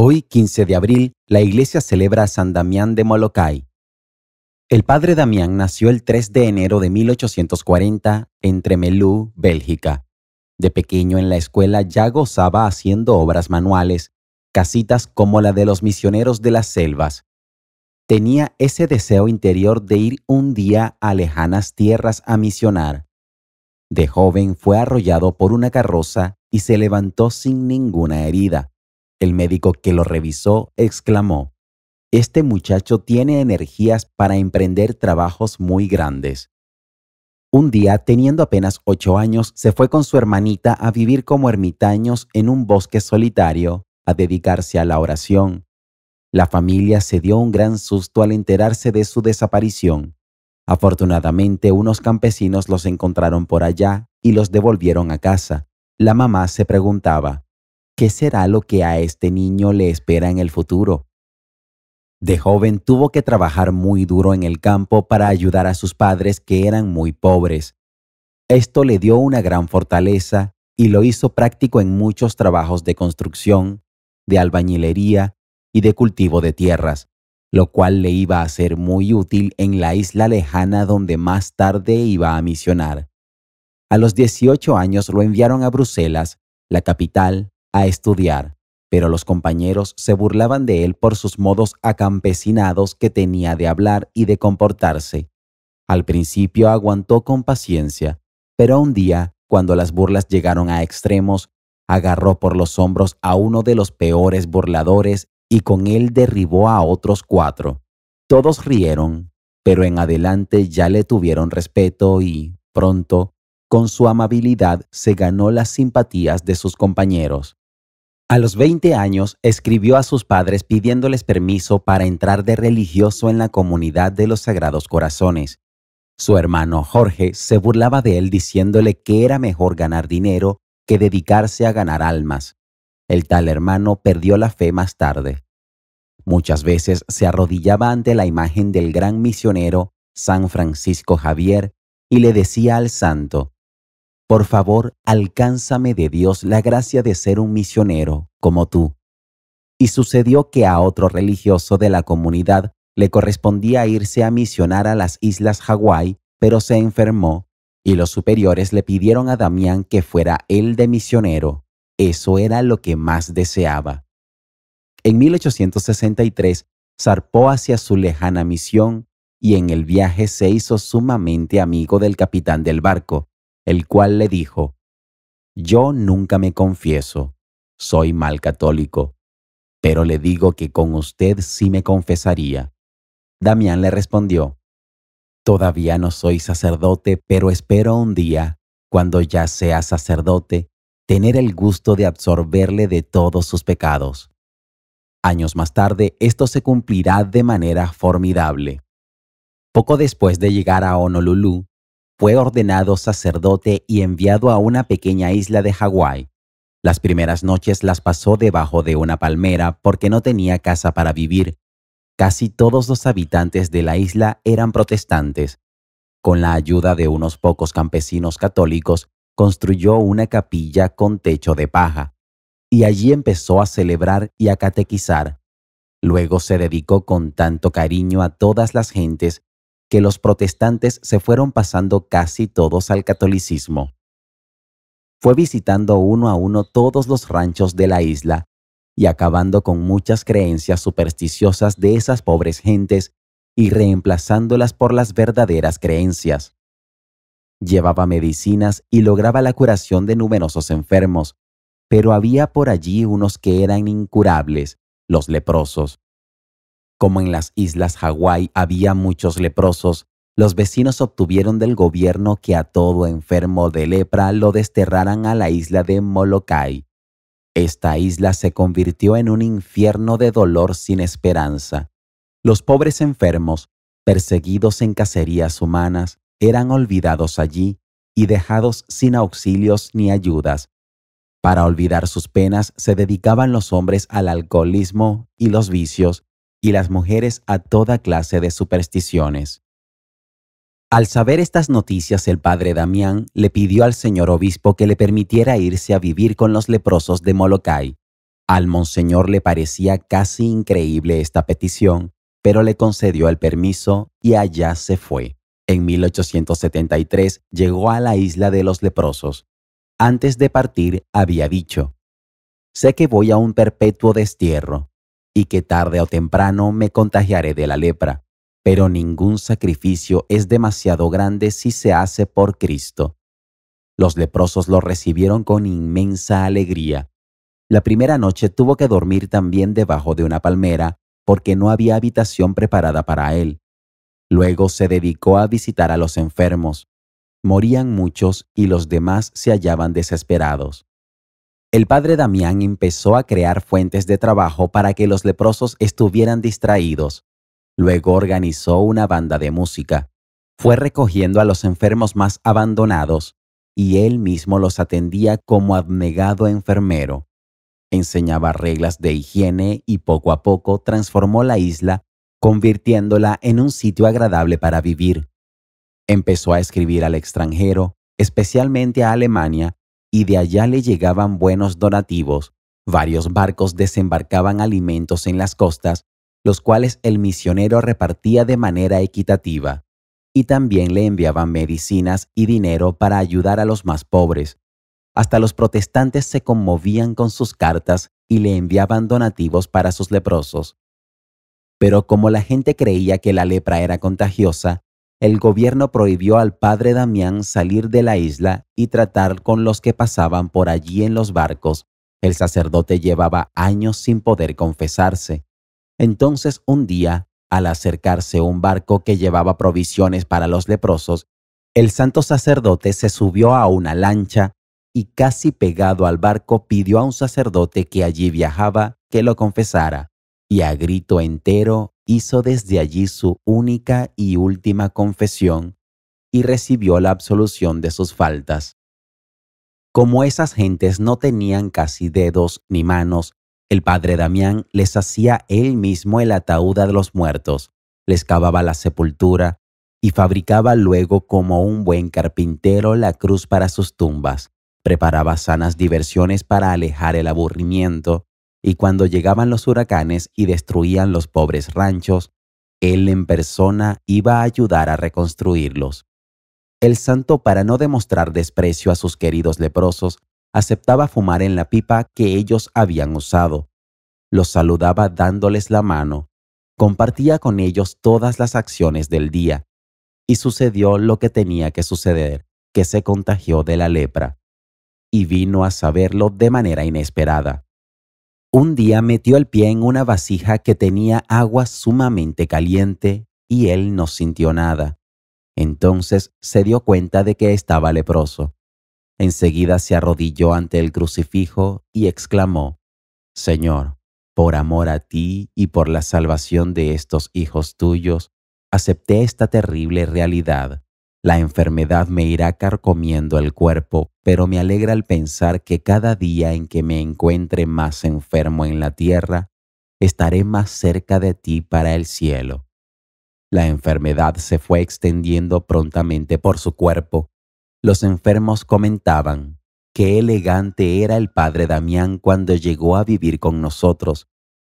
Hoy, 15 de abril, la iglesia celebra a San Damián de Molokai. El padre Damián nació el 3 de enero de 1840 en Tremelú, Bélgica. De pequeño en la escuela ya gozaba haciendo obras manuales, casitas como la de los misioneros de las selvas. Tenía ese deseo interior de ir un día a lejanas tierras a misionar. De joven fue arrollado por una carroza y se levantó sin ninguna herida el médico que lo revisó exclamó, Este muchacho tiene energías para emprender trabajos muy grandes. Un día, teniendo apenas ocho años, se fue con su hermanita a vivir como ermitaños en un bosque solitario, a dedicarse a la oración. La familia se dio un gran susto al enterarse de su desaparición. Afortunadamente, unos campesinos los encontraron por allá y los devolvieron a casa. La mamá se preguntaba, qué será lo que a este niño le espera en el futuro. De joven tuvo que trabajar muy duro en el campo para ayudar a sus padres que eran muy pobres. Esto le dio una gran fortaleza y lo hizo práctico en muchos trabajos de construcción, de albañilería y de cultivo de tierras, lo cual le iba a ser muy útil en la isla lejana donde más tarde iba a misionar. A los 18 años lo enviaron a Bruselas, la capital, a estudiar, pero los compañeros se burlaban de él por sus modos acampesinados que tenía de hablar y de comportarse. Al principio aguantó con paciencia, pero un día, cuando las burlas llegaron a extremos, agarró por los hombros a uno de los peores burladores y con él derribó a otros cuatro. Todos rieron, pero en adelante ya le tuvieron respeto y, pronto, con su amabilidad se ganó las simpatías de sus compañeros. A los 20 años escribió a sus padres pidiéndoles permiso para entrar de religioso en la comunidad de los Sagrados Corazones. Su hermano Jorge se burlaba de él diciéndole que era mejor ganar dinero que dedicarse a ganar almas. El tal hermano perdió la fe más tarde. Muchas veces se arrodillaba ante la imagen del gran misionero San Francisco Javier y le decía al santo, por favor, alcánzame de Dios la gracia de ser un misionero como tú. Y sucedió que a otro religioso de la comunidad le correspondía irse a misionar a las islas Hawái, pero se enfermó, y los superiores le pidieron a Damián que fuera él de misionero. Eso era lo que más deseaba. En 1863 zarpó hacia su lejana misión y en el viaje se hizo sumamente amigo del capitán del barco, el cual le dijo, Yo nunca me confieso, soy mal católico, pero le digo que con usted sí me confesaría. Damián le respondió, Todavía no soy sacerdote, pero espero un día, cuando ya sea sacerdote, tener el gusto de absorberle de todos sus pecados. Años más tarde, esto se cumplirá de manera formidable. Poco después de llegar a Honolulu, fue ordenado sacerdote y enviado a una pequeña isla de Hawái. Las primeras noches las pasó debajo de una palmera porque no tenía casa para vivir. Casi todos los habitantes de la isla eran protestantes. Con la ayuda de unos pocos campesinos católicos, construyó una capilla con techo de paja, y allí empezó a celebrar y a catequizar. Luego se dedicó con tanto cariño a todas las gentes que los protestantes se fueron pasando casi todos al catolicismo. Fue visitando uno a uno todos los ranchos de la isla y acabando con muchas creencias supersticiosas de esas pobres gentes y reemplazándolas por las verdaderas creencias. Llevaba medicinas y lograba la curación de numerosos enfermos, pero había por allí unos que eran incurables, los leprosos. Como en las islas Hawái había muchos leprosos, los vecinos obtuvieron del gobierno que a todo enfermo de lepra lo desterraran a la isla de Molokai. Esta isla se convirtió en un infierno de dolor sin esperanza. Los pobres enfermos, perseguidos en cacerías humanas, eran olvidados allí y dejados sin auxilios ni ayudas. Para olvidar sus penas se dedicaban los hombres al alcoholismo y los vicios, y las mujeres a toda clase de supersticiones. Al saber estas noticias, el padre Damián le pidió al señor obispo que le permitiera irse a vivir con los leprosos de Molokai. Al monseñor le parecía casi increíble esta petición, pero le concedió el permiso y allá se fue. En 1873 llegó a la isla de los leprosos. Antes de partir había dicho, Sé que voy a un perpetuo destierro, y que tarde o temprano me contagiaré de la lepra. Pero ningún sacrificio es demasiado grande si se hace por Cristo. Los leprosos lo recibieron con inmensa alegría. La primera noche tuvo que dormir también debajo de una palmera, porque no había habitación preparada para él. Luego se dedicó a visitar a los enfermos. Morían muchos y los demás se hallaban desesperados. El padre Damián empezó a crear fuentes de trabajo para que los leprosos estuvieran distraídos. Luego organizó una banda de música. Fue recogiendo a los enfermos más abandonados y él mismo los atendía como abnegado enfermero. Enseñaba reglas de higiene y poco a poco transformó la isla, convirtiéndola en un sitio agradable para vivir. Empezó a escribir al extranjero, especialmente a Alemania, y de allá le llegaban buenos donativos. Varios barcos desembarcaban alimentos en las costas, los cuales el misionero repartía de manera equitativa, y también le enviaban medicinas y dinero para ayudar a los más pobres. Hasta los protestantes se conmovían con sus cartas y le enviaban donativos para sus leprosos. Pero como la gente creía que la lepra era contagiosa, el gobierno prohibió al padre Damián salir de la isla y tratar con los que pasaban por allí en los barcos. El sacerdote llevaba años sin poder confesarse. Entonces un día, al acercarse un barco que llevaba provisiones para los leprosos, el santo sacerdote se subió a una lancha y casi pegado al barco pidió a un sacerdote que allí viajaba que lo confesara, y a grito entero hizo desde allí su única y última confesión y recibió la absolución de sus faltas. Como esas gentes no tenían casi dedos ni manos, el padre Damián les hacía él mismo el ataúd de los muertos, les cavaba la sepultura y fabricaba luego como un buen carpintero la cruz para sus tumbas, preparaba sanas diversiones para alejar el aburrimiento y cuando llegaban los huracanes y destruían los pobres ranchos, él en persona iba a ayudar a reconstruirlos. El santo, para no demostrar desprecio a sus queridos leprosos, aceptaba fumar en la pipa que ellos habían usado. Los saludaba dándoles la mano, compartía con ellos todas las acciones del día, y sucedió lo que tenía que suceder, que se contagió de la lepra, y vino a saberlo de manera inesperada. Un día metió el pie en una vasija que tenía agua sumamente caliente y él no sintió nada. Entonces se dio cuenta de que estaba leproso. Enseguida se arrodilló ante el crucifijo y exclamó, Señor, por amor a ti y por la salvación de estos hijos tuyos, acepté esta terrible realidad. La enfermedad me irá carcomiendo el cuerpo, pero me alegra el pensar que cada día en que me encuentre más enfermo en la tierra, estaré más cerca de ti para el cielo. La enfermedad se fue extendiendo prontamente por su cuerpo. Los enfermos comentaban, qué elegante era el padre Damián cuando llegó a vivir con nosotros,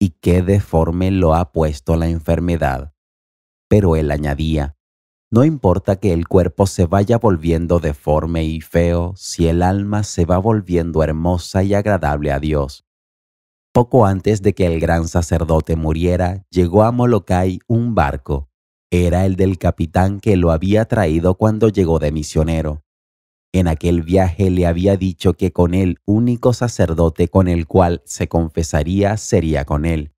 y qué deforme lo ha puesto la enfermedad. Pero él añadía, no importa que el cuerpo se vaya volviendo deforme y feo si el alma se va volviendo hermosa y agradable a Dios. Poco antes de que el gran sacerdote muriera, llegó a Molokai un barco. Era el del capitán que lo había traído cuando llegó de misionero. En aquel viaje le había dicho que con él único sacerdote con el cual se confesaría sería con él.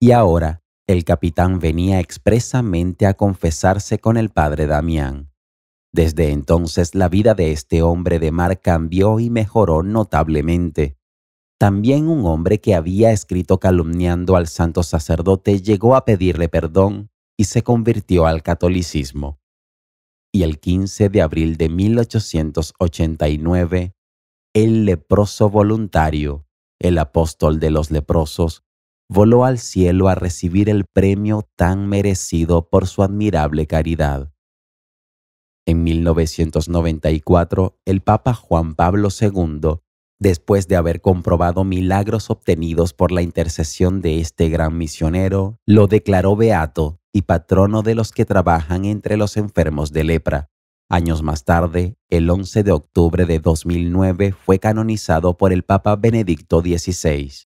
Y ahora, el capitán venía expresamente a confesarse con el padre Damián. Desde entonces la vida de este hombre de mar cambió y mejoró notablemente. También un hombre que había escrito calumniando al santo sacerdote llegó a pedirle perdón y se convirtió al catolicismo. Y el 15 de abril de 1889, el leproso voluntario, el apóstol de los leprosos, voló al cielo a recibir el premio tan merecido por su admirable caridad. En 1994, el Papa Juan Pablo II, después de haber comprobado milagros obtenidos por la intercesión de este gran misionero, lo declaró beato y patrono de los que trabajan entre los enfermos de lepra. Años más tarde, el 11 de octubre de 2009, fue canonizado por el Papa Benedicto XVI.